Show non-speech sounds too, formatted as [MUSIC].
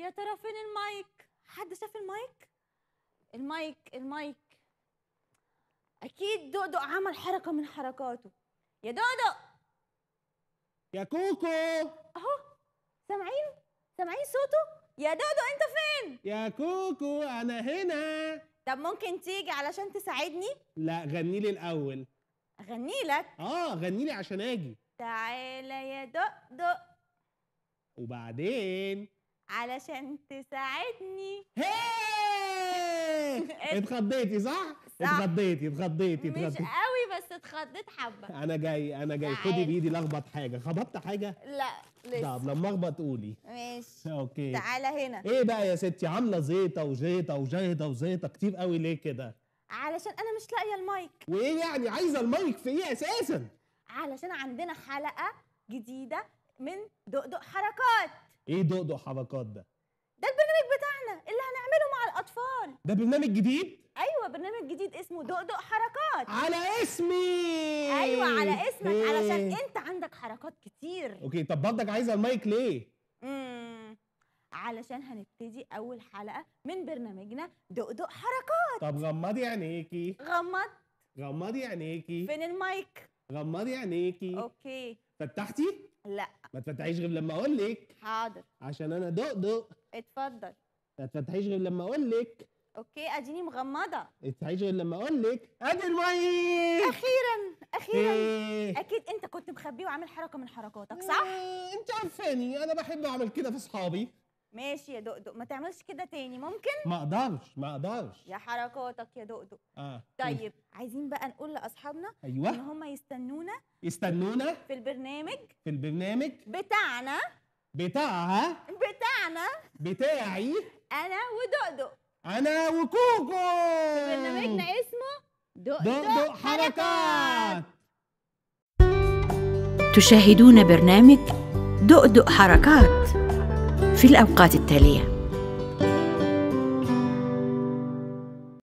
يا ترى فين المايك حد شاف المايك المايك المايك اكيد دودو عمل حركه من حركاته يا دودو يا كوكو اهو سامعين سامعين صوته يا دودو انت فين يا كوكو انا هنا طب ممكن تيجي علشان تساعدني لا غني لي الاول اغني لك اه غني لي عشان اجي تعالى يا دودو وبعدين علشان تساعدني هيييي [LAUGHS] اتخضيتي صح؟ اتخضيتي اتخضيتي مش قوي بس اتخضيت حبه انا جاي انا جاي خدي بايدي لخبط حاجه خبطت حاجه لا لسه طب لما اخبط قولي ماشي اوكي تعالى هنا ايه بقى يا ستي عامله زيطه وزيطه وزيطه وزيطه كتير قوي ليه كده علشان انا مش لاقيه المايك وايه يعني عايزه المايك في ايه اساسا علشان عندنا حلقه جديده من دقدق حركات ايه ضوضو حركات ده ده البرنامج بتاعنا اللي هنعمله مع الاطفال ده برنامج جديد ايوه برنامج جديد اسمه دقدق حركات على اسمي ايوه على اسمك إيه. علشان انت عندك حركات كتير اوكي طب برضك عايزه المايك ليه امم علشان هنبتدي اول حلقه من برنامجنا دقدق حركات طب غمضي عينيكي غمض غمضي عينيكي فين المايك غمضي عينيكي اوكي فتحتي لا ما تفتحيش غير لما اقول لك حاضر عشان انا دق اتفضل ما تفتحيش غير لما اقول لك اوكي اديني مغمضه ما تفتحيش غير لما اقول لك ادي المي اخيرا اخيرا إيه. اكيد انت كنت مخبيه وعامل حركه من حركاتك صح إيه. انت عارفاني انا بحب اعمل كده في اصحابي ماشي يا دقدق ما تعملش كده تاني ممكن ما اقدرش ما اقدرش يا حركاتك يا دقدق اه طيب عايزين بقى نقول لاصحابنا ايوه ان هم يستنونا يستنونا في البرنامج في البرنامج بتاعنا بتاعها بتاعنا بتاعي انا ودقدق انا وكوكو برنامجنا اسمه دقدق, حركات. حركات تشاهدون برنامج دقدق حركات في الأوقات التالية